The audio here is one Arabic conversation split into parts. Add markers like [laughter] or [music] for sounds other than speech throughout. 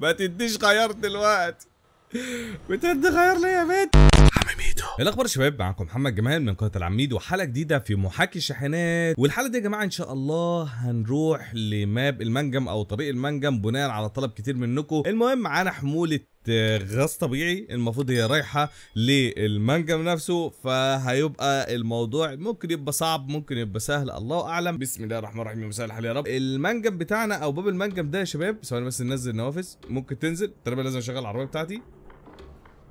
ما تديش غير دلوقتي بتدي غير ليه يا بنت حماميدو الاخبار يا شباب معاكم محمد جمال من قناه العميد وحلقه جديده في محاكي الشاحنات والحلقه دي يا جماعه ان شاء الله هنروح لماب المنجم او طريق المنجم بناء على طلب كتير منكم المهم معانا حموله غاز طبيعي المفروض هي رايحه للمنجم نفسه فهيبقى الموضوع ممكن يبقى صعب ممكن يبقى سهل الله اعلم بسم الله الرحمن الرحيم مساء الحال يا رب المنجم بتاعنا او باب المنجم ده يا شباب ثواني بس ننزل النوافذ ممكن تنزل تقريبا لازم اشغل العربيه بتاعتي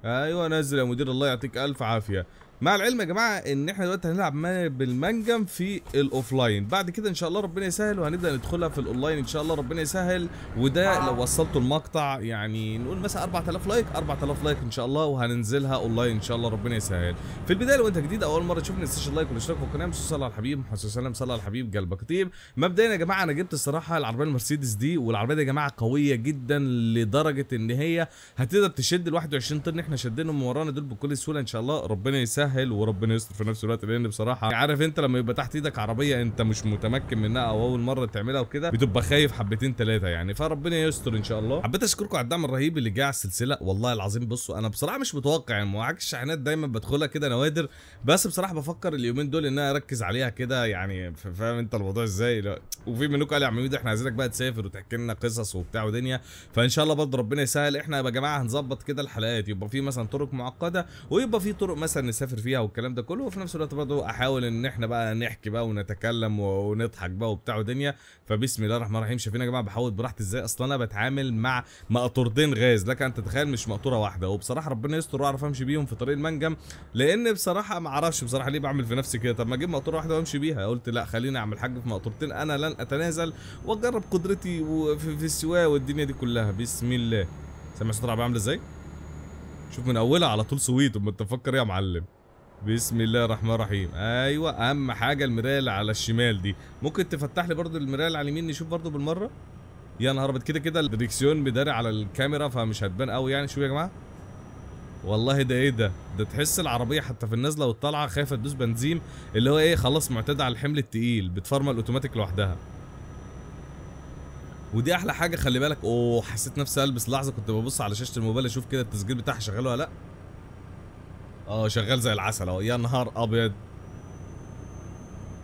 ايوه نزل يا مدير الله يعطيك الف عافيه مع العلم يا جماعه ان احنا دلوقتي هنلعب بالمنجم في الاوفلاين بعد كده ان شاء الله ربنا يسهل وهنبدا ندخلها في الاونلاين ان شاء الله ربنا يسهل وده لو وصلتوا المقطع يعني نقول مثلا 4000 لايك 4000 لايك ان شاء الله وهننزلها اونلاين ان شاء الله ربنا يسهل في البدايه لو انت جديد اول مره تشوفني تنساش اللايك والاشتراك في القناه مش صلى على الحبيب محمد سلام صلى على الحبيب قلبك طيب مبدئيا يا جماعه انا جبت الصراحه العربيه المرسيدس دي والعربيه دي يا جماعه قويه جدا لدرجه ان هي هتقدر تشد ال 21 طن احنا شدينهم ورانا دول بكل سهوله ان شاء الله ربنا يسهل يسهل وربنا يستر في نفس الوقت لان بصراحه عارف انت لما يبقى تحت ايدك عربيه انت مش متمكن منها او اول مره تعملها وكده بتبقى خايف حبتين ثلاثه يعني فربنا يستر ان شاء الله حبيت اشكركم على الدعم الرهيب اللي جه على السلسله والله العظيم بصوا انا بصراحه مش متوقع يعني مواعيد الشحنات دايما بدخلها كده نوادر بس بصراحه بفكر اليومين دول ان انا اركز عليها كده يعني فاهم انت الموضوع ازاي وفي منكم قال يا عم ميدو احنا عايزينك بقى تسافر وتحكي لنا قصص وبتاع ودنيا فان شاء الله برضه ربنا يسهل احنا يا جماعه هنظبط كده الحلقات يبقى في مثلا طرق معقده ويبقى في طرق مثلا نسافر فيها والكلام ده كله وفي نفس الوقت برضه احاول ان احنا بقى نحكي بقى ونتكلم ونضحك بقى وبتاع ودنيا فبسم الله الرحمن الرحيم شايفين يا جماعه بحاول براحتي ازاي اصلا انا بتعامل مع مقطورتين غاز لك انت تتخيل مش مقطوره واحده وبصراحه ربنا يستر واعرف امشي بيهم في طريق المنجم لان بصراحه ما اعرفش بصراحه ليه بعمل في نفسي كده طب ما اجيب مقطوره واحده وامشي بيها قلت لا خليني اعمل حاجه في مقطورتين انا لن اتنازل واجرب قدرتي في السواقه والدنيا دي كلها بسم الله سامع صوت العربيه عامله ازاي شوف من اولها على طول سويت امال تفكر ايه يا معلم بسم الله الرحمن الرحيم ايوه اهم حاجه المرايه اللي على الشمال دي ممكن تفتح لي برضو المرايه اللي على اليمين نشوف برضو بالمره يا نهار ابيض كده كده الدريكسيون بداري على الكاميرا فمش هتبان قوي يعني شويه يا جماعه والله ده ايه ده ده تحس العربيه حتى في النازله والطالعه خايفه تدوس بنزين اللي هو ايه خلاص معتاده على الحمل التقيل بتفرمل اوتوماتيك لوحدها ودي احلى حاجه خلي بالك اوه حسيت نفسي البس لحظه كنت ببص على شاشه الموبايل اشوف كده التسجيل بتاعها شغال ولا لا اه شغال زي العسل اهو يا نهار ابيض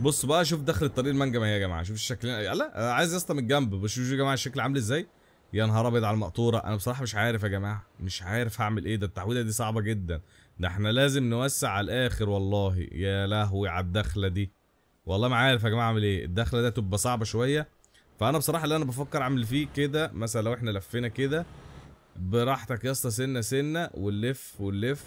بص بقى شوف دخل الطريق المانجا اهي يا جماعه شوف الشكل لا عايز يا اسطى من الجنب بس شوف يا جماعه الشكل عامل ازاي يا نهار ابيض على المقطوره انا بصراحه مش عارف يا جماعه مش عارف هعمل ايه ده التحويله دي صعبه جدا ده احنا لازم نوسع على الاخر والله يا لهوي على الدخله دي والله ما عارف يا جماعه اعمل ايه الدخله ده تبقى صعبه شويه فانا بصراحه اللي انا بفكر اعمل فيه كده مثلا لو احنا لفينا كده براحتك يا اسطى سنه سنه ونلف ونلف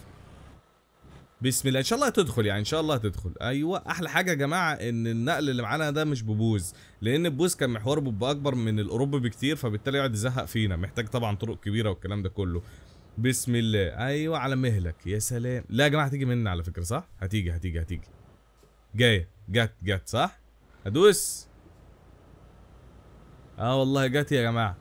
بسم الله ان شاء الله هتدخل يعني ان شاء الله هتدخل ايوه احلى حاجه يا جماعه ان النقل اللي معانا ده مش ببوز لان البوز كان محور بيبقى اكبر من الاوروبي بكتير فبالتالي يقعد يزهق فينا محتاج طبعا طرق كبيره والكلام ده كله بسم الله ايوه على مهلك يا سلام لا يا جماعه هتيجي مننا على فكره صح هتيجي هتيجي هتيجي جايه جت جت صح ادوس اه والله جت يا جماعه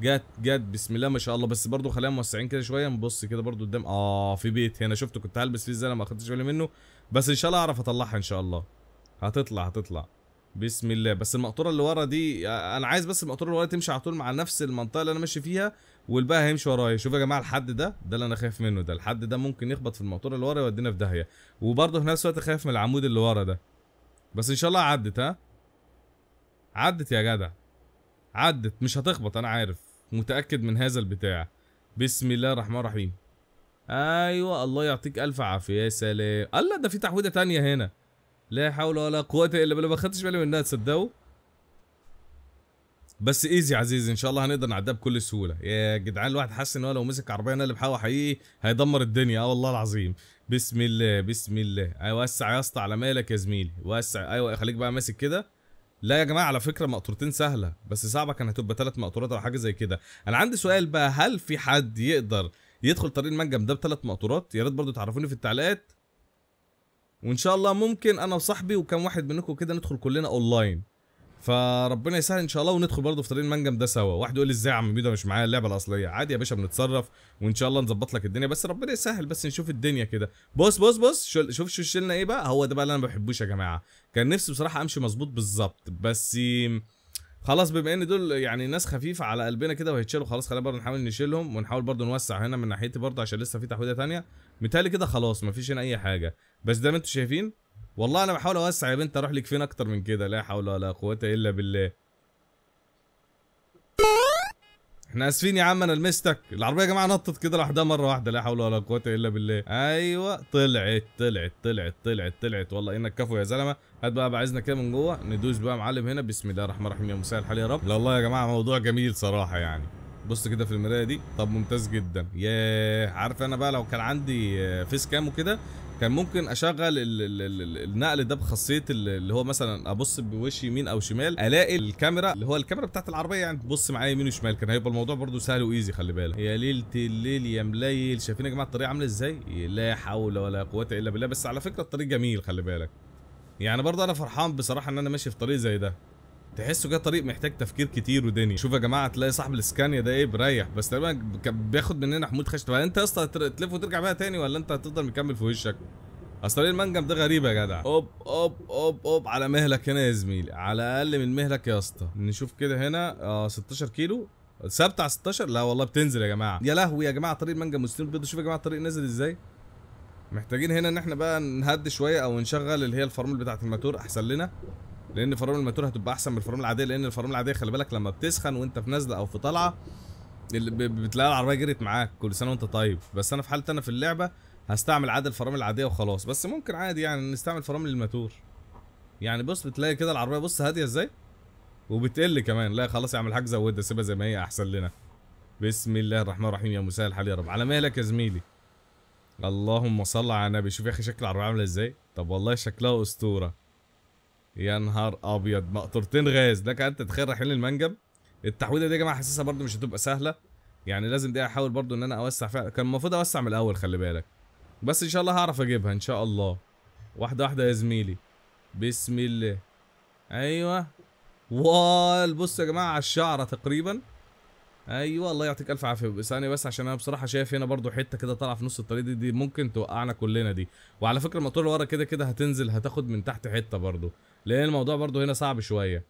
جت جت بسم الله ما شاء الله بس برضو خلينا موسعين كده شويه نبص كده برضو قدام اه في بيت هنا شفته كنت هلبس فيه ازاي انا ما خدتش بالي منه بس ان شاء الله اعرف اطلعها ان شاء الله هتطلع هتطلع بسم الله بس المقطوره اللي ورا دي آه، انا عايز بس المقطوره اللي ورا تمشي على طول مع نفس المنطقه اللي انا ماشي فيها والباقي هيمشي ورايا شوف يا جماعه الحد ده ده اللي انا خايف منه ده الحد ده ممكن يخبط في المقطوره اللي ورا يودينا في داهيه وبرضه في نفس الوقت خايف من العمود اللي ورا ده بس ان شاء الله عدت ها عدت يا جدع عدت مش هتخبط انا عارف متأكد من هذا البتاع بسم الله الرحمن الرحيم ايوه الله يعطيك الف عافيه يا سلام الله ده في تحويده تانية هنا لا حول ولا قوه الا بالله ما خدتش بالي منها تصدقوا بس ايزي يا عزيزي ان شاء الله هنقدر نعديها بكل سهوله يا جدعان الواحد حاسس ان هو لو مسك عربيه انا اللي بحاول حقيقي هيدمر الدنيا اه والله العظيم بسم الله بسم الله ايوه وسع يا اسطى على مالك يا زميلي وسع ايوه خليك بقى ماسك كده لا يا جماعه على فكره مقطورتين سهله بس صعبه كانت هتبقى ثلاث مقطورات او حاجه زي كده انا عندي سؤال بقى هل في حد يقدر يدخل طريق المنجم ده بثلاث مقطورات يا ريت برضو تعرفوني في التعليقات وان شاء الله ممكن انا وصاحبي وكم واحد منكم كده ندخل كلنا اونلاين فربنا يسهل ان شاء الله وندخل برضه في طريق المنجم ده سوا واحد يقول لي ازاي يا عم ميدو مش معايا اللعبه الاصليه عادي يا باشا بنتصرف وان شاء الله نظبط لك الدنيا بس ربنا يسهل بس نشوف الدنيا كده بص بص بص شوف شو شلنا ايه بقى هو ده بقى اللي انا ما بحبوش يا جماعه كان نفسي بصراحه امشي مظبوط بالظبط بس خلاص بما ان دول يعني ناس خفيفه على قلبنا كده وهيتشالوا خلاص خلينا برضه نحاول نشيلهم ونحاول برضه نوسع هنا من ناحيتي برضه عشان لسه في تحويله ثانيه متهيألي كده خلاص مفيش هنا اي حاجه بس ده ما انتم شايفين والله انا بحاول اوسع يا بنت اروح لك فين اكتر من كده لا حول ولا قوه الا بالله احنا اسفين يا عم انا لمستك العربيه يا جماعه نطت كده لوحدها مره واحده لا حول ولا قوه الا بالله ايوه طلعت طلعت طلعت طلعت طلعت والله انك كفو يا زلمه هات بقى بعزنا كده من جوه ندوس بقى معلم هنا بسم الله الرحمن الرحيم يا مساء الحال يا رب لا والله يا جماعه موضوع جميل صراحه يعني بص كده في المرايه دي طب ممتاز جدا ياه عارف انا بقى لو كان عندي فيس كام وكده كان ممكن اشغل الـ الـ الـ النقل ده بخاصيه اللي هو مثلا ابص بوش يمين او شمال الاقي الكاميرا اللي هو الكاميرا بتاعت العربيه يعني تبص معايا يمين وشمال كان هيبقى الموضوع برده سهل وايزي خلي بالك يا ليله الليل يا مليل شايفين يا جماعه الطريق عامله ازاي لا حول ولا قوه الا بالله بس على فكره الطريق جميل خلي بالك يعني برضه انا فرحان بصراحه ان انا ماشي في طريق زي ده تحسه كده طريق محتاج تفكير كتير ودنيا شوف يا جماعه تلاقي صاحب الاسكانيا ده ايه بريح بس تقريبا بياخد مننا حمود خشب انت يا اسطى تلف وترجع بيها تاني ولا انت هتفضل مكمل في وشك اصل المنجم ده غريب يا جدع اوب اوب اوب اوب على مهلك هنا يا زميلي على اقل من مهلك يا اسطى نشوف كده هنا اه 16 كيلو ثابت على 16 لا والله بتنزل يا جماعه يا لهوي يا جماعه طريق منجم مستنير بيض شوف يا جماعه الطريق نازل ازاي محتاجين هنا ان احنا بقى نهد شويه او نشغل اللي هي الفرامل بتاعه الماتور احسن لنا لان فرامل الماتور هتبقى احسن من الفرامل العاديه لان الفرامل العاديه خلي بالك لما بتسخن وانت في نازله او في طالعه بتلاقي العربيه جريت معاك كل سنه وانت طيب بس انا في حالتي انا في اللعبه هستعمل عادي الفرامل العاديه وخلاص بس ممكن عادي يعني نستعمل فرامل الماتور يعني بص بتلاقي كده العربيه بص هاديه ازاي وبتقل كمان لا خلاص يا عم الحاج زودها سيبها زي ما هي احسن لنا بسم الله الرحمن الرحيم يا مساء الحال يا رب على مهلك يا زميلي اللهم صل على النبي شوف يا اخي شكل العربيه عامله ازاي طب والله شكلها اسطوره يا نهار ابيض مقطورتين غاز لك انت تخيل رايحين للمنجم التحويده دي يا جماعه حاسسها برده مش هتبقى سهله يعني لازم دي احاول برده ان انا اوسع فعلا كان المفروض اوسع من الاول خلي بالك بس ان شاء الله هعرف اجيبها ان شاء الله واحده واحده يا زميلي بسم الله ايوه وال بصوا يا جماعه على الشعره تقريبا ايوه الله يعطيك الف عافيه ثانيه بس عشان انا بصراحه شايف هنا برضو حته كده طالعه في نص الطريق دي, دي ممكن توقعنا كلنا دي وعلى فكره الموتور اللي ورا كده كده هتنزل هتاخد من تحت حته برضو لان الموضوع برضو هنا صعب شويه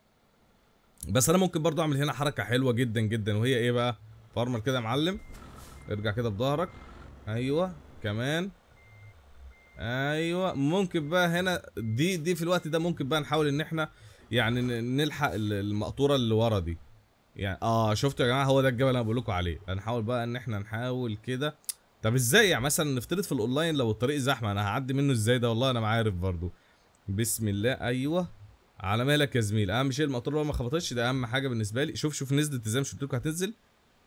بس انا ممكن برضو اعمل هنا حركه حلوه جدا جدا وهي ايه بقى فرمل كده يا معلم ارجع كده بظهرك ايوه كمان ايوه ممكن بقى هنا دي دي في الوقت ده ممكن بقى نحاول ان احنا يعني نلحق المقطوره اللي ورا دي يعني اه شفتوا يا جماعه هو ده الجبل اللي انا بقول لكم عليه هنحاول بقى ان احنا نحاول كده طب ازاي يعني مثلا نفترض في الاونلاين لو الطريق زحمه انا هعدي منه ازاي ده والله انا ما عارف برضه بسم الله ايوه على مالك يا زميل اهم شيء المقطوره ما خبطتش ده اهم حاجه بالنسبه لي شوف شوف نزلت ازاي مش قلت لكم هتنزل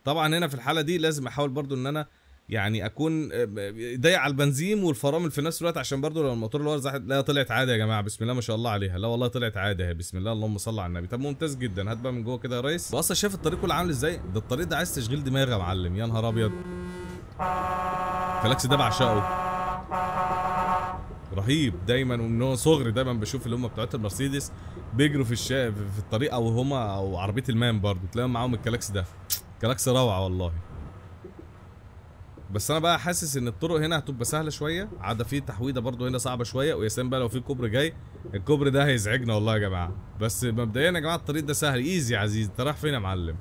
طبعا هنا في الحاله دي لازم احاول برضو ان انا يعني اكون ضيع آه، آه، على البنزين والفرامل في نفس الوقت عشان برضو لو الموتور اللي ورا زحت لا طلعت عادي يا جماعه بسم الله ما شاء الله عليها لا والله طلعت عادي اهي بسم الله اللهم صل على النبي طب ممتاز جدا هات بقى من جوه كده يا ريس انا شايف الطريق كله عامل ازاي ده الطريق ده عايز تشغيل دماغ يا معلم يا نهار ابيض فلاكس ده بعشقه رهيب دايما ومن هو صغري دايما بشوف اللي هم بتوع المرسيدس بيجروا في الشا في الطريق او هم او عربيه المان برضه تلاقيهم معاهم الكلاكس ده كلاكس روعه والله بس انا بقى حاسس ان الطرق هنا هتبقى سهله شويه عدا في تحويده برضه هنا صعبه شويه ويا سلام بقى لو في كوبري جاي الكوبري ده هيزعجنا والله يا جماعه بس مبدئيا يا جماعه الطريق ده سهل ايزي يا عزيز انت رايح فين يا معلم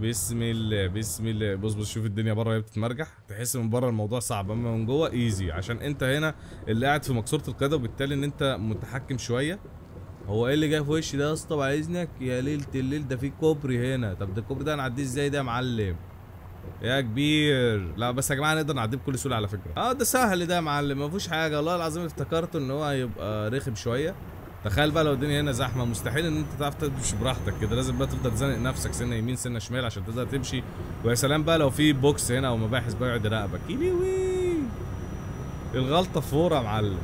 بسم الله بسم الله بص بص شوف الدنيا بره هي بتتمرجح تحس من بره الموضوع صعب اما من جوه ايزي عشان انت هنا اللي قاعد في مكسوره القاده وبالتالي ان انت متحكم شويه هو ايه اللي جاي في وشي ده يا اسطى بعد يا ليله الليل ده في كوبري هنا طب ده الكوبري ده هنعديه ازاي ده يا معلم يا كبير لا بس يا جماعه نقدر نعديه بكل سهوله على فكره اه ده سهل ده يا معلم ما فيهوش حاجه والله العظيم افتكرته ان هو هيبقى رخم شويه تخيل بقى لو الدنيا هنا زحمه مستحيل ان انت تعرف تمشي براحتك كده لازم بقى تفضل تزنق نفسك سنه يمين سنه شمال عشان تقدر تمشي ويا سلام بقى لو في بوكس هنا او مباحث بقى يقعد يراقبك الغلطه فوره يا معلم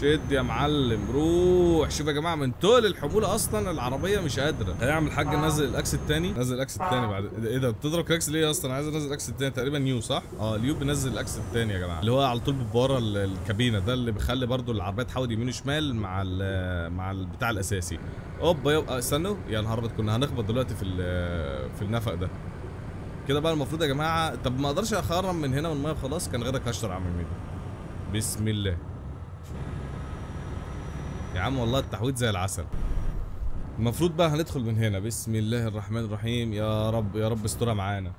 شد يا معلم روح شوف يا جماعه من تقل الحموله اصلا العربيه مش قادره هيعمل حاج آه. نزل الاكس الثاني نزل الاكس الثاني بعد ايه ده إيه بتضرب كاكس ليه اصلا عايز انزل الاكس الثاني تقريبا نيو صح اه اليو بنزل الاكس الثاني يا جماعه اللي هو على طول بورا الكابينه ده اللي بيخلي برده العربيه تحاول يمين وشمال مع مع البتاع الاساسي اوبا آه، استنوا يا نهار ابيض كنا هنخبط دلوقتي في في النفق ده كده بقى المفروض يا جماعه طب ما اقدرش اخرم من هنا من الميه خلاص كان غيرك هشتر عم ميدو بسم الله يا عم والله التحويط زي العسل المفروض بقى هندخل من هنا بسم الله الرحمن الرحيم يا رب يا رب استرها معانا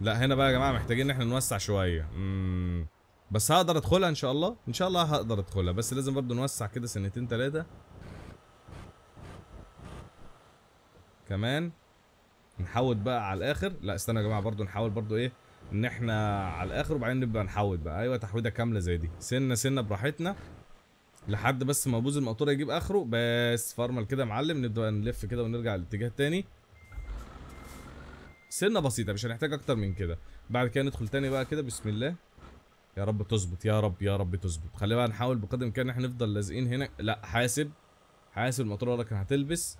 لا هنا بقى يا جماعه محتاجين ان احنا نوسع شويه امم بس هقدر ادخلها ان شاء الله ان شاء الله هقدر ادخلها بس لازم برضه نوسع كده سنتين تلاتة كمان نحوت بقى على الاخر لا استنى يا جماعه برضه نحاول برضه ايه ان احنا على الاخر وبعدين نبقى نحوت بقى ايوه تحويده كامله زي دي سنه سنه براحتنا لحد بس ما بوز المقطوره يجيب اخره بس فرمل كده معلم نبدا نلف كده ونرجع للاتجاه التاني سنه بسيطه مش هنحتاج اكتر من كده بعد كده ندخل تاني بقى كده بسم الله يا رب تظبط يا رب يا رب تظبط خلينا بقى نحاول بقدر الامكان ان احنا نفضل لازقين هنا لا حاسب حاسب المقطوره وراك هتلبس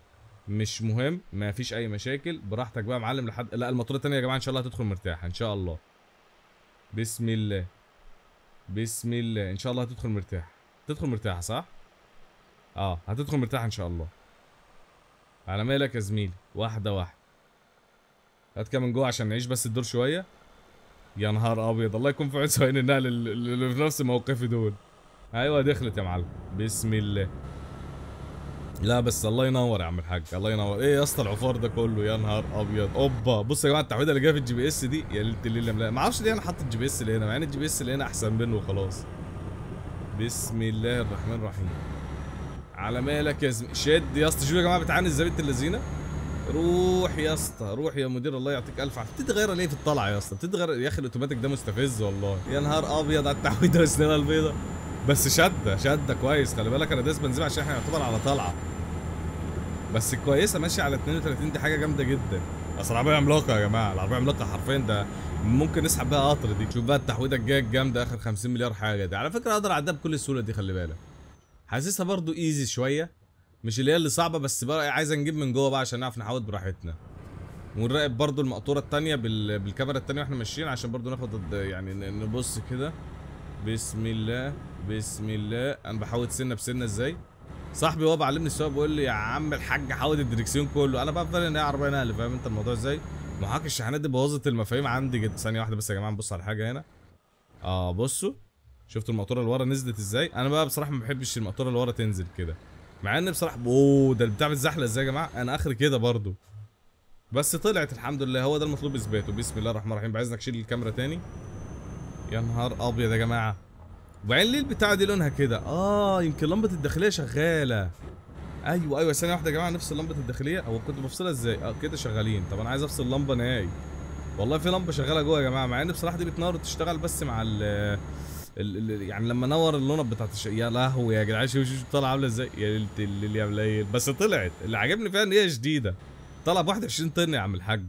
مش مهم ما فيش اي مشاكل براحتك بقى يا معلم لحد لا المقطوره التانية يا جماعه ان شاء الله هتدخل مرتاحه ان شاء الله بسم الله بسم الله ان شاء الله هتدخل مرتاح هتدخل مرتاحة صح؟ اه هتدخل مرتاحة ان شاء الله على مالك يا زميلي واحدة واحدة هات كام من جوه عشان نعيش بس الدور شوية يا نهار ابيض الله يكون في عون سواقين النقل اللي في نفس موقفي دول ايوه دخلت يا معلم بسم الله لا بس الله ينور يا عم الحاج الله ينور ايه يا اسطى العفار ده كله يا نهار ابيض اوبا بص يا جماعه التعويضه اللي جايه في الجي بي اس دي يا ليله الليله ما اعرفش ليه انا حاطط الجي بي اس اللي هنا مع ان الجي بي اس اللي هنا احسن منه وخلاص بسم الله الرحمن الرحيم على مالك يا زميلي شد يا اسطى شوف يا جماعه بتعاني ازاي بنت اللذينه روح يا اسطى روح يا مدير الله يعطيك الف عافيه بتتغير ليه في الطلعه يا اسطى بتتغير يا اخي الاوتوماتيك ده مستفز والله يا نهار ابيض على التحويده والسنانه البيضاء بس شده شده كويس خلي بالك انا دايس بنزين عشان احنا يعتبر على طلعه بس كويسه ماشيه على 32 دي حاجه جامده جدا اصل العربيه عملاقه يا جماعه العربيه عملاقه حرفيا ده ممكن نسحب بقى قطر دي شوف بقى التحويضه الجايه الجامده اخر 50 مليار حاجه دي على فكره اقدر اعدها بكل السهوله دي خلي بالك حاسسها برضو ايزي شويه مش اللي هي اللي صعبه بس بقى عايز نجيب من جوه بقى عشان نعرف نحوط براحتنا ونراقب برضو المقطوره الثانيه بال... بالكاميرا الثانيه واحنا ماشيين عشان برضو ناخد يعني نبص كده بسم الله بسم الله انا بحوط سنه بسنه ازاي صاحبي هو بعلمني السواقه بيقول لي يا عم الحاج حاول الدركسيون كله انا بقى فاهم ان هي عربيه نقل فاهم انت الموضوع ازاي معاك الشحنات دي بوظت المفاهيم عندي جدا ثانيه واحده بس يا جماعه نبص على حاجه هنا اه بصوا شفتوا المقطوره اللي ورا نزلت ازاي انا بقى بصراحه ما بحبش المقطوره اللي ورا تنزل كده مع ان بصراحه اوه ده البتاع متزحلق ازاي يا جماعه انا اخر كده برضو بس طلعت الحمد لله هو ده المطلوب اثباته بسم الله الرحمن الرحيم بعزك تشيل الكاميرا تاني يا نهار ابيض يا جماعه وبعدين ليه البتاعه دي لونها كده اه يمكن لمبه الداخليه شغاله ايوه ايوه ثانيه واحده يا جماعه نفس اللمبه الداخليه هو كنت بفصلها ازاي اه كده شغالين طب انا عايز افصل لمبه نهائي والله في لمبه شغاله جوه يا جماعه مع ان بصراحه دي بتنور وتشتغل بس مع ال يعني لما نور اللون بتاعت الش... يا لهوي يا جدعان شوف شوف طالعه عامله ازاي يا ليله الليل يا مليل بس طلعت اللي عاجبني فيها ان هي جديده طالعه ب 21 طن يا عم الحاج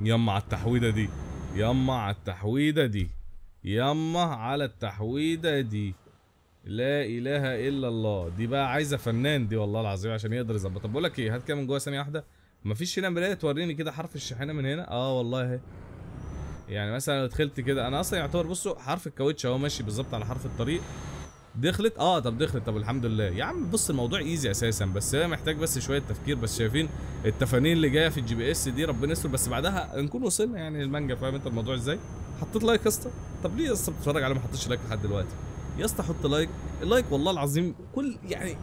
يما على التحويده دي يما على التحويده دي يما على التحويده دي لا اله الا الله دي بقى عايزه فنان دي والله العظيم عشان يقدر يظبطها طب بقول لك ايه هات كده من جوه ثانيه واحده مفيش هنا مرايه توريني كده حرف الشاحنه من هنا اه والله اهي يعني مثلا لو دخلت كده انا اصلا يعتبر بصوا حرف الكاوتش اهو ماشي بالظبط على حرف الطريق دخلت اه طب دخلت طب الحمد لله يا عم بص الموضوع ايزي اساسا بس هي محتاج بس شويه تفكير بس شايفين التفانين اللي جايه في الجي بي اس دي ربنا يستر بس بعدها نكون وصلنا يعني المانجا فاهم انت الموضوع ازاي حطيت لايك يا اسطى طب ليه يا اسطى بتتفرج عليه ما حطيتش لايك لحد دلوقتي يا اسطى حط لايك اللايك والله العظيم كل يعني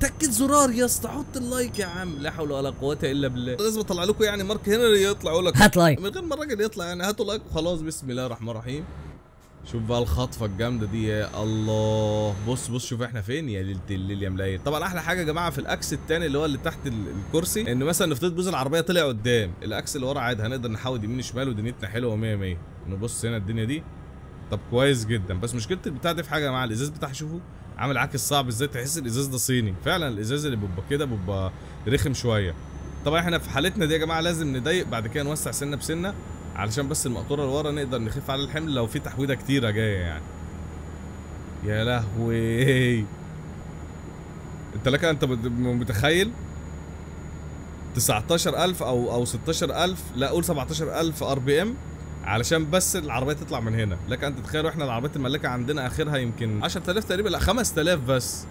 تاكد زرار يا اسطى حط اللايك يا عم لا حول ولا قوه الا بالله لازم اطلع لكم يعني مارك هنا يطلع يقول لك هات لايك من غير ما الراجل يطلع يعني هاتوا لايك وخلاص بسم الله الرحمن الرحيم شوف بقى الخطفه الجامده دي يا الله بص بص شوف احنا فين يا ليله الليل يا ملايين طبعا احلى حاجه يا جماعه في الاكس الثاني اللي هو اللي تحت الكرسي ان مثلا نفترض بوز العربيه طلع قدام الاكس اللي ورا عادي هنقدر نحاول يمين شمال ودنيتنا حلوه 100 100 نبص هنا الدنيا دي طب كويس جدا بس مشكله البتاع دي في حاجه يا الازاز بتاعها شوفوا عامل عكس صعب ازاي تحس الازاز ده صيني فعلا الازاز اللي بيبقى كده بيبقى رخم شويه طبعا احنا في حالتنا دي يا جماعه لازم نضيق بعد كده نوسع سنه بسنه علشان بس المقطوره اللي ورا نقدر نخف على الحمل لو في تحويده كتيره جايه يعني يا لهوي انت لك انت متخيل 19000 او او 16000 لا قول 17000 ار بي ام علشان بس العربيه تطلع من هنا لك انت تتخيلوا احنا العربيات الملاكه عندنا اخرها يمكن 10000 تقريبا لا 5000 بس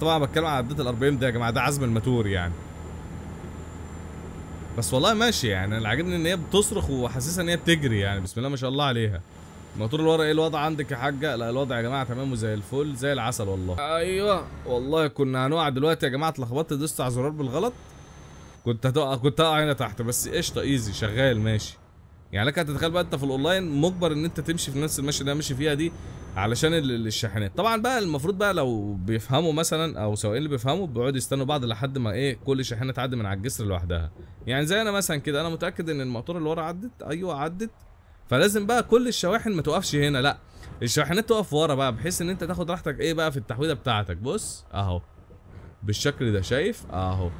طبعا بتكلم على عداد ال 40 ده يا جماعه ده عزم الماتور يعني بس والله ماشي يعني اللي عاجبني ان هي بتصرخ وحاسسها ان هي بتجري يعني بسم الله ما شاء الله عليها الموتور اللي ورا ايه الوضع عندك يا حاجه لا الوضع يا جماعه تمام وزي الفل زي العسل والله ايوه والله كنا هنقع دلوقتي يا جماعه اتلخبطت دوست على زرار بالغلط كنت هتقع كنت هقع هنا تحت بس قشطه ايزي شغال ماشي يعني لك هتتخيل بقى انت في الاونلاين مجبر ان انت تمشي في نفس المشي اللي انا ماشي فيها دي علشان الشاحنات طبعا بقى المفروض بقى لو بيفهموا مثلا او سواء اللي بيفهموا بيقعدوا يستنوا بعض لحد ما ايه كل شاحنه تعدي من على الجسر لوحدها يعني زي انا مثلا كده انا متاكد ان المقطوره اللي ورا عدت ايوه عدت فلازم بقى كل الشواحن ما توقفش هنا لا الشاحنات تقف ورا بقى بحيث ان انت تاخد راحتك ايه بقى في التحويله بتاعتك بص اهو بالشكل ده شايف اهو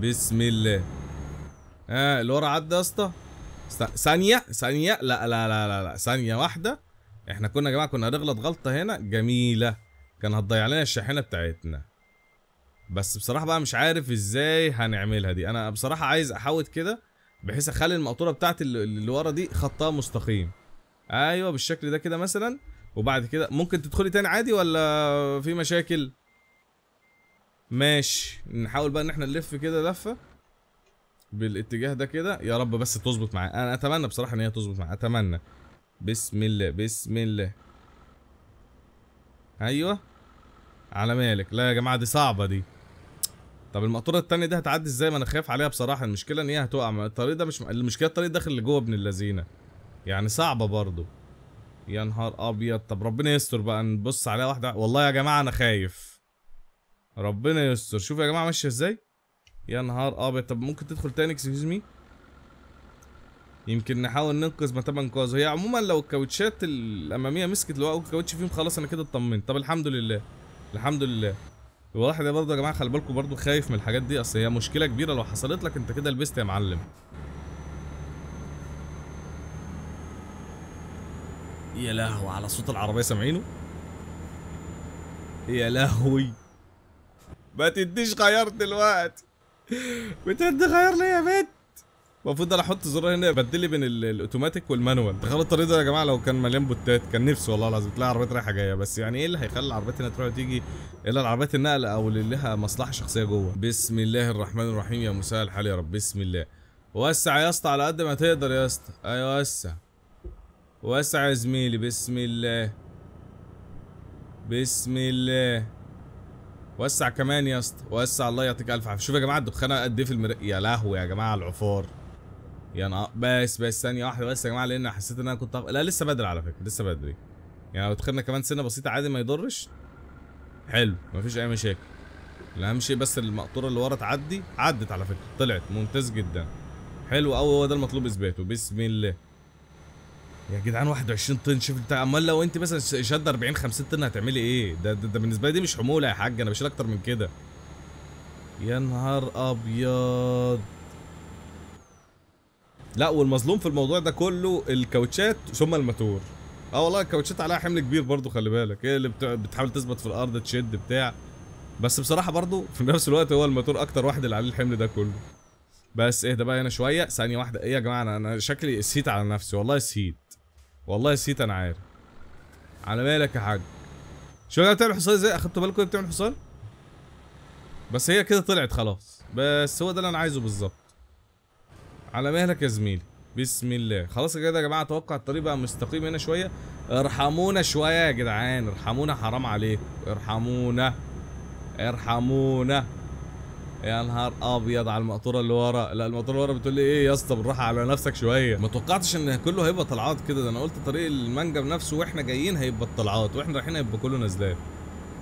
بسم الله اه اللي ورا عدى يا اسطى ثانيه ثانيه لا لا لا لا لا ثانيه واحده احنا كنا يا جماعه كنا هنغلط غلطه هنا جميله كان هتضيع لنا الشاحنه بتاعتنا بس بصراحه بقى مش عارف ازاي هنعملها دي انا بصراحه عايز احوط كده بحيث اخلي المقطوره بتاعتي اللي ورا دي خطها مستقيم ايوه بالشكل ده كده مثلا وبعد كده ممكن تدخلي تاني عادي ولا في مشاكل ماشي نحاول بقى ان احنا نلف كده لفه بالاتجاه ده كده يا رب بس تظبط معايا انا اتمنى بصراحه ان هي تظبط معايا اتمنى بسم الله بسم الله ايوه على مالك لا يا جماعه دي صعبه دي طب المقطوره التانية دي هتعدي ازاي ما انا خايف عليها بصراحه المشكله ان هي هتقع الطريق ده مش المشكله الطريق داخل لجوه ابن اللذينه يعني صعبه برضه يا نهار ابيض طب ربنا يستر بقى نبص عليها واحده والله يا جماعه انا خايف ربنا يستر شوف يا جماعه ماشيه ازاي يا نهار ابيض طب ممكن تدخل تاني اكسكيوز مي يمكن نحاول ننقذ ما تم انقاذه هي عموما لو الكاوتشات الاماميه مسكت لو الكاوتش فيهم خلاص انا كده اطمنت طب الحمد لله الحمد لله الواحد برضه يا جماعه خلي بالكم برضه خايف من الحاجات دي اصل هي مشكله كبيره لو حصلت لك انت كده لبست يا معلم يا لهوي على صوت العربيه سامعينه يا لهوي ما تديش غيرت الوقت بتهد غير لي يا بنت المفروض انا احط زرار هنا يبدل بين الاوتوماتيك والمانوال تخيل الطريق ده يا جماعه لو كان مليان بوتات كان نفسي والله العظيم تلاقي عربيات رايحه جايه بس يعني ايه اللي هيخلي العربيات هنا تروح وتيجي الا العربيات النقل او اللي لها مصلحه شخصيه جوه بسم الله الرحمن الرحيم يا مساء الحال يا رب بسم الله وسع يا اسطى على قد ما تقدر يا اسطى ايوه وسع وسع يا زميلي بسم الله بسم الله وسع كمان يا اسطى وسع الله يعطيك الف عافيه شوف يا جماعه الدخانه قد ايه في المر... يا لهوي يا جماعه العفار يا نهار بس بس ثانيه واحده بس يا جماعه لان حسيت ان انا كنت لا لسه بدري على فكره لسه بدري يعني لو دخلنا كمان سنه بسيطه عادي ما يضرش حلو مفيش اي مشاكل الاهم شيء بس المقطوره اللي ورا تعدي عدت على فكره طلعت ممتاز جدا حلو قوي هو ده المطلوب اثباته بسم الله يا جدعان 21 طن شوف انت امال لو انت مثلا شد 40 50 طن هتعملي ايه؟ ده, ده, ده بالنسبه لي دي مش حموله يا حاج انا بشيل اكتر من كده. يا نهار ابيض. لا والمظلوم في الموضوع ده كله الكاوتشات ثم الماتور. اه والله الكاوتشات عليها حمل كبير برضه خلي بالك، هي اللي بتحاول تثبت في الارض تشد بتاع. بس بصراحه برضه [laughs] في نفس الوقت هو الماتور اكتر واحد اللي عليه الحمل ده كله. بس اهدى بقى هنا شويه، ثانيه واحده ايه يا جماعه انا شكلي سهيت على نفسي والله سهيت. والله نسيت انا عارف على مالك يا حاج شوف انا بتعمل حصان ازاي اخدتوا بالكم بتعمل حصان بس هي كده طلعت خلاص بس هو ده اللي انا عايزه بالظبط على مهلك يا زميلي بسم الله خلاص كده يا جماعه اتوقع الطريق بقى مستقيم هنا شويه ارحمونا شويه يا جدعان ارحمونا حرام عليكم ارحمونا ارحمونا يا نهار ابيض على المقطوره اللي ورا لا المقطوره اللي ورا بتقول لي ايه يا اسطى بالراحه على نفسك شويه ما توقعتش ان كله هيبقى طلعات كده ده انا قلت طريق المانجا نفسه واحنا جايين هيبقى الطلعات واحنا رايحين هيبقى كله نزلات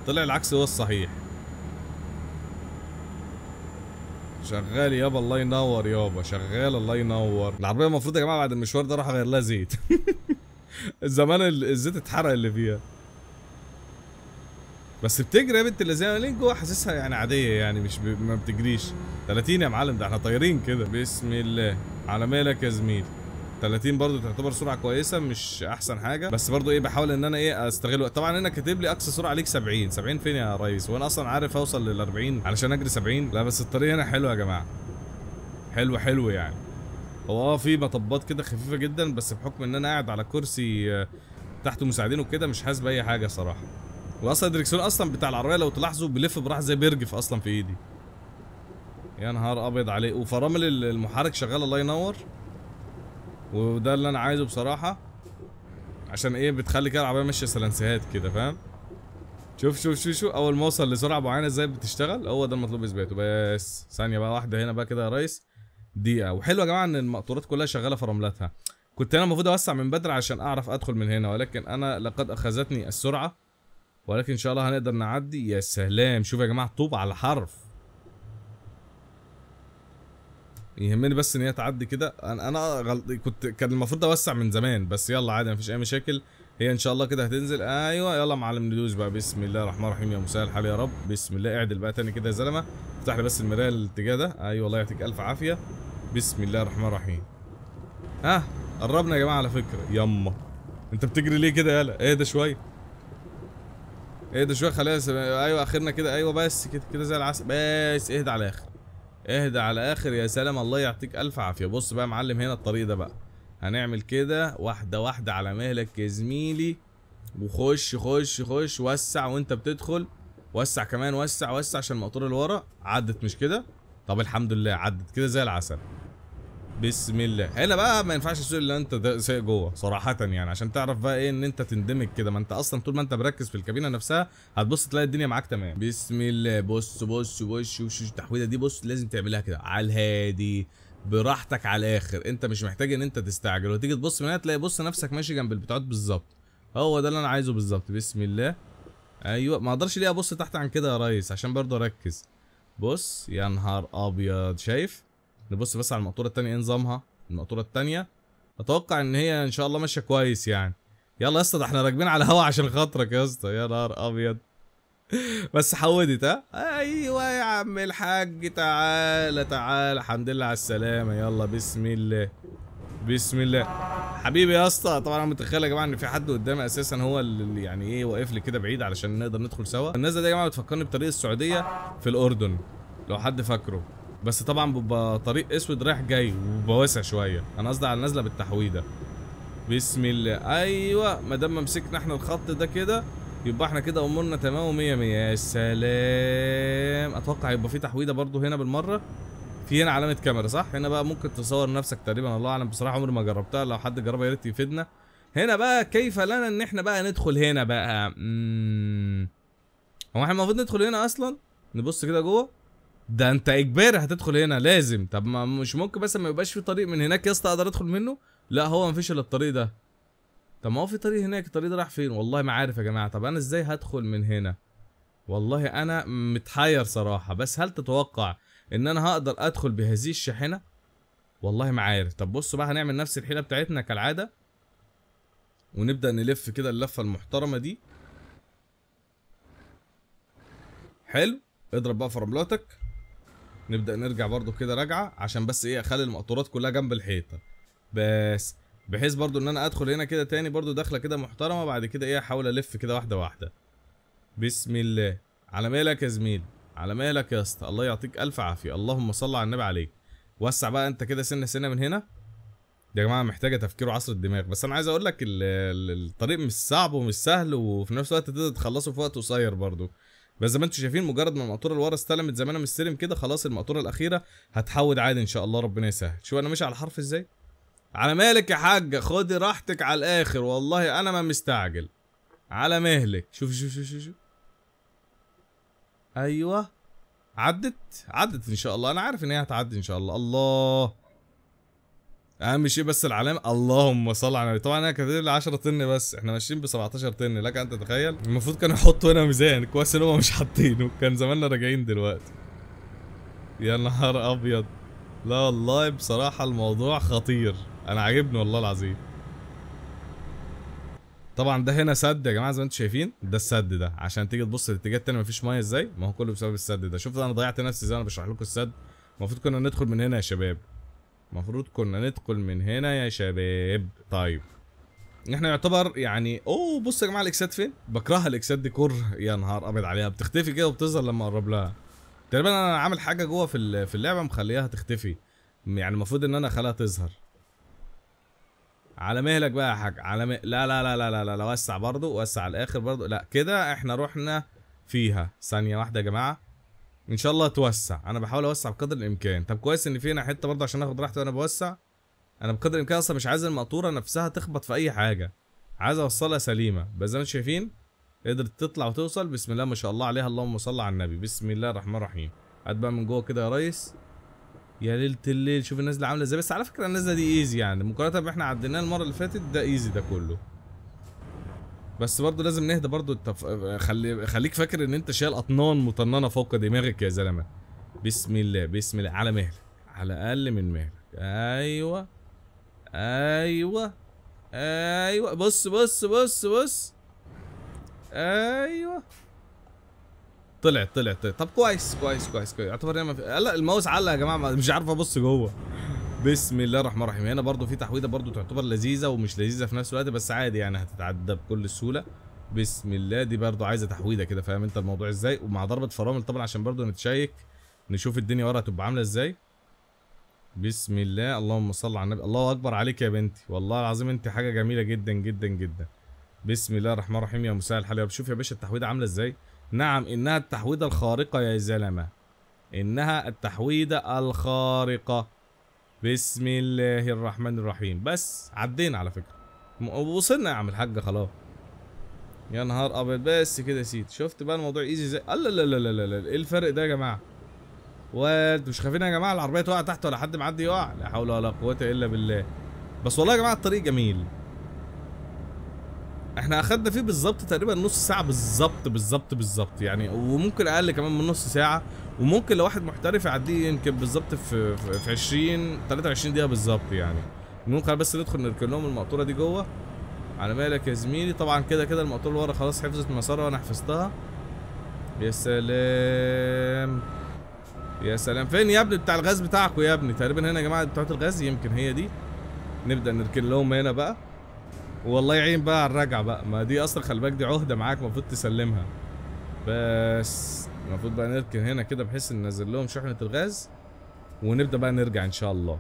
طلع العكس هو الصحيح شغال يابا الله ينور يابا شغال الله ينور العربيه المفروض يا جماعه بعد المشوار ده راح اغير لها زيت [laughs] زمان الزيت اتحرق اللي فيها بس بتجري يا بنت اللذينه لين جوه حاسسها يعني عاديه يعني مش ب... ما بتجريش 30 يا معلم ده احنا طايرين كده بسم الله على مالك يا زميلي 30 برضه تعتبر سرعه كويسه مش احسن حاجه بس برضه ايه بحاول ان انا ايه استغل طبعا هنا كاتب لي اقصى سرعه ليك 70 70 فين يا ريس وانا اصلا عارف اوصل لل 40 علشان اجري 70 لا بس الطريق هنا حلو يا جماعه حلو حلو يعني هو اه في مطبات كده خفيفه جدا بس بحكم ان انا قاعد على كرسي آه، تحت مساعدين وكده مش حاسس باي حاجه صراحه واصلا الدركسيون اصلا بتاع العربيه لو تلاحظوا بيلف براحه زي بيرجف اصلا في ايدي يا نهار ابيض عليه وفرامل المحرك شغال الله ينور وده اللي انا عايزه بصراحه عشان ايه بتخلي كده العربيه ماشيه سلنسيهات كده فاهم شوف شوف شوف شوف اول ما اوصل لسرعه معينه ازاي بتشتغل هو ده المطلوب اثباته بس ثانيه بقى واحده هنا بقى كده يا ريس دقيقه وحلوه يا جماعه ان المقطورات كلها شغاله فراملاتها كنت انا المفروض اوسع من بدري عشان اعرف ادخل من هنا ولكن انا لقد اخذتني السرعه ولكن ان شاء الله هنقدر نعدي يا سلام شوف يا جماعه الطوب على حرف يهمني بس ان هي تعدي كده انا انا غلط كنت كان المفروض اوسع من زمان بس يلا عادي مفيش اي مشاكل هي ان شاء الله كده هتنزل ايوه يلا يا معلم ندوس بقى بسم الله الرحمن الرحيم يا مساء الحال يا رب بسم الله اعدل بقى تاني كده يا زلمه افتح لي بس المرايه الاتجاه ده ايوه الله يعطيك الف عافيه بسم الله الرحمن الرحيم ها آه قربنا يا جماعه على فكره يما انت بتجري ليه كده يالا ايه ده شويه اهدى شويه شويه خلاص ايوه اخرنا كده ايوه بس كده كده زي العسل بس اهدى على الاخر اهدى على الاخر يا سلام الله يعطيك الف عافيه بص بقى يا معلم هنا الطريق ده بقى هنعمل كده واحده واحده على مهلك يا زميلي وخش خش خش وسع وانت بتدخل وسع كمان وسع وسع عشان المقطور اللي ورا عدت مش كده طب الحمد لله عدت كده زي العسل بسم الله هنا بقى ما ينفعش تسوق الا انت سايق جوه صراحه يعني عشان تعرف بقى ايه ان انت تندمج كده ما انت اصلا طول ما انت مركز في الكابينه نفسها هتبص تلاقي الدنيا معاك تمام بسم الله بص بص بص وش التحويده دي بص لازم تعملها كده على الهادي براحتك على الاخر انت مش محتاج ان انت تستعجل وتيجي تبص من هنا تلاقي بص نفسك ماشي جنب البتاعات بالظبط هو ده اللي انا عايزه بالظبط بسم الله ايوه ما اقدرش ليه ابص تحت عن كده يا ريس عشان برضه اركز بص يا نهار ابيض شايف نبص بس على المقطوره الثانيه ايه نظامها المقطوره الثانيه اتوقع ان هي ان شاء الله ماشيه كويس يعني يلا يا اسطى ده احنا راكبين على الهوا عشان خاطرك يا اسطى يا نهار ابيض [laughs] بس حودت ها ايوه يا عم الحاج تعالى تعالى الحمد لله على السلامه يلا بسم الله بسم الله حبيبي يا اسطى طبعا انا متخيل يا جماعه ان في حد قدامي اساسا هو اللي يعني ايه واقف لي كده بعيد علشان نقدر ندخل سوا النازله دي يا جماعه بتفكرني بطريق السعوديه في الاردن لو حد فاكره بس طبعا ببقى طريق اسود رايح جاي وبواسع شويه انا قصدي على النازله بالتحويده بسم الله ايوه ما دام مسكنا احنا الخط ده كده يبقى احنا كده امورنا تمام و100 100 يا سلام اتوقع يبقى في تحويده برضو هنا بالمره في هنا علامه كاميرا صح هنا بقى ممكن تصور نفسك تقريبا الله اعلم بصراحه عمري ما جربتها لو حد جربها يا ريت يفيدنا هنا بقى كيف لنا ان احنا بقى ندخل هنا بقى امم هو احنا المفروض ندخل هنا اصلا نبص كده جوه ده انت اجباري هتدخل هنا لازم طب ما مش ممكن بس ما يبقاش في طريق من هناك يا اسطى اقدر ادخل منه لا هو ما فيش الا الطريق ده طب ما هو في طريق هناك الطريق ده راح فين والله ما عارف يا جماعه طب انا ازاي هدخل من هنا والله انا متحير صراحه بس هل تتوقع ان انا هقدر ادخل بهذه الشاحنه والله ما عارف طب بصوا بقى هنعمل نفس الحيله بتاعتنا كالعاده ونبدا نلف كده اللفه المحترمه دي حلو اضرب بقى فرملاتك نبدا نرجع برضو كده راجعه عشان بس ايه اخلي المقطورات كلها جنب الحيطه بس بحيث برضو ان انا ادخل هنا كده تاني برضو داخله كده محترمه بعد كده ايه احاول الف كده واحده واحده بسم الله على مالك يا زميلي على مالك يا اسطى الله يعطيك الف عافيه اللهم صل على النبي عليك وسع بقى انت كده سنه سنه من هنا يا جماعه محتاجه تفكير وعصر الدماغ بس انا عايز اقول لك الطريق مش صعب ومش سهل وفي نفس الوقت تقدر تخلصه في وقت قصير برضو بس زي ما انتم شايفين مجرد ما المقطوره اللي ورا استلمت زي ما انا مستلم كده خلاص المقطوره الاخيره هتحود عادي ان شاء الله ربنا يسهل شوف انا ماشي على الحرف ازاي على مالك يا حاجه خدي راحتك على الاخر والله انا ما مستعجل على مهلك شوف شوف شوف شوف, شوف. ايوه عدت عدت ان شاء الله انا عارف ان هي هتعدي ان شاء الله الله اهم شيء بس العلامه اللهم صل على النبي طبعا انا كاتب لي 10 طن بس احنا ماشيين ب 17 طن لك انت تتخيل المفروض كانوا يحطوا هنا ميزان كويس ان هم مش حاطينه كان زماننا راجعين دلوقتي يا نهار ابيض لا والله بصراحه الموضوع خطير انا عاجبني والله العظيم طبعا ده هنا سد يا جماعه زي ما انتم شايفين ده السد ده عشان تيجي تبص الاتجاه التاني مفيش ميه ازاي ما هو كله بسبب السد ده شوف انا ضيعت نفسي ازاي انا بشرح لكم السد المفروض كنا ندخل من هنا يا شباب المفروض كنا ندخل من هنا يا شباب طيب احنا يعتبر يعني اوه بصوا يا جماعه الاكسات فين بكرهها الاكسات دي كور يا نهار ابيض عليها بتختفي كده وبتظهر لما اقرب لها تقريبا انا عامل حاجه جوه في في اللعبه مخليها تختفي يعني المفروض ان انا اخليها تظهر على مهلك بقى يا حاج على م... لا, لا لا لا لا لا لا وسع برضو وسع على الاخر برضو لا كده احنا رحنا فيها ثانيه واحده يا جماعه ان شاء الله اتوسع انا بحاول اوسع بقدر الامكان طب كويس ان في هنا حته برضه عشان اخد راحتي وانا بوسع انا بقدر الامكان اصلا مش عايز المقطوره نفسها تخبط في اي حاجه عايز اوصلها سليمه بس زي ما انتم شايفين قدرت تطلع وتوصل بسم الله ما شاء الله عليها اللهم صل على النبي بسم الله الرحمن الرحيم هات بقى من جوه كده يا ريس يا ليله الليل شوف النزله عامله ازاي بس على فكره النزله دي ايزي يعني مقارنه باحنا عديناه المره اللي فاتت ده ايزي ده كله بس برضه لازم نهدى برضه التف... خلي خليك فاكر ان انت شايل اطنان مطننه فوق دماغك يا زلمه بسم الله بسم الله على مهلك على اقل من مهلك ايوه ايوه ايوه بص بص بص بص ايوه طلع طلع طلع طب كويس كويس كويس كويس اعتبر ما في لا الماوس علق يا جماعه مش عارف ابص جوه بسم الله الرحمن الرحيم هنا برضو في تحويضه برضو تعتبر لذيذه ومش لذيذه في نفس الوقت بس عادي يعني هتتعدى بكل سهوله بسم الله دي برضو عايزه تحويضه كده فاهم انت الموضوع ازاي ومع ضربه فرامل طبعا عشان برضو نتشيك نشوف الدنيا ورا هتبقى عامله ازاي بسم الله اللهم صل على النبي الله اكبر عليك يا بنتي والله العظيم انت حاجه جميله جدا جدا جدا بسم الله الرحمن الرحيم يا مساء الحال يا شوف يا باشا التحويضه عامله ازاي نعم انها التحويضه الخارقه يا زلمه انها التحويضه الخارقه بسم الله الرحمن الرحيم بس عدينا على فكرة وصلنا يا عم الحاج خلاص يا نهار ابيض بس كده يا سيدي شفت بقى الموضوع ايزي زي لا لا لا لا لا ايه الفرق ده يا جماعه وات مش خايفين يا جماعه العربيه تقع تحت ولا حد معدي يقع لا حول ولا قوه الا بالله بس والله يا جماعه الطريق جميل احنا اخدنا فيه بالظبط تقريبا نص ساعه بالظبط بالظبط بالظبط يعني وممكن اقل كمان من نص ساعه وممكن لو واحد محترف يعديه يمكن بالظبط في في 20 23 دقيقه بالظبط يعني ممكن بس ندخل نركن لهم المقطوره دي جوه على مالك يا زميلي طبعا كده كده المقطوره اللي ورا خلاص حفظت مسارها وانا حفظتها يا سلام يا سلام فين يا ابني بتاع الغاز بتاعكوا يا ابني تقريبا هنا يا جماعه بتاعت الغاز يمكن هي دي نبدا نركن لهم هنا بقى والله يعين بقى على الرجعه بقى ما دي اصلا خلي بالك دي عهده معاك المفروض تسلمها بس المفروض بقى نركن هنا كده بحيث ان ننزل لهم شحنه الغاز ونبدا بقى نرجع ان شاء الله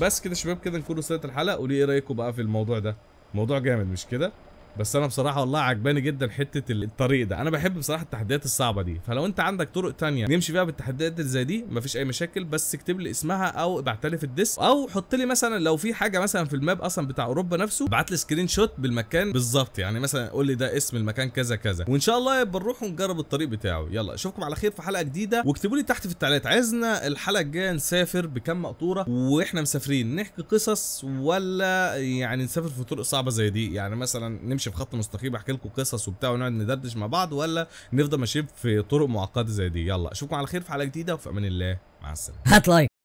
بس كده شباب كده نكون وصلت الحلقه قولي ايه رايكم بقى في الموضوع ده موضوع جامد مش كده بس انا بصراحه والله عجباني جدا حته الطريق ده انا بحب بصراحه التحديات الصعبه دي فلو انت عندك طرق تانية نمشي فيها بالتحديات زي دي مفيش اي مشاكل بس اكتب لي اسمها او ابعتها لي في الديسك او حط لي مثلا لو في حاجه مثلا في الماب اصلا بتاع اوروبا نفسه ابعت لي سكرين شوت بالمكان بالظبط يعني مثلا قول لي ده اسم المكان كذا كذا وان شاء الله بنروح ونجرب الطريق بتاعه يلا اشوفكم على خير في حلقه جديده واكتبوا لي تحت في التعليقات عايزنا الحلقه الجايه نسافر بكم مقطوره واحنا مسافرين نحكي قصص ولا يعني نسافر في طرق صعبه زي دي يعني مثلا نمشي ماشي في خط مستقيم احكي لكم قصص وبتاع ونقعد ندردش مع بعض ولا نفضل ماشيين في طرق معقده زي دي يلا اشوفكم على خير في حلقه جديده وفي امان الله مع السلامه هات لايك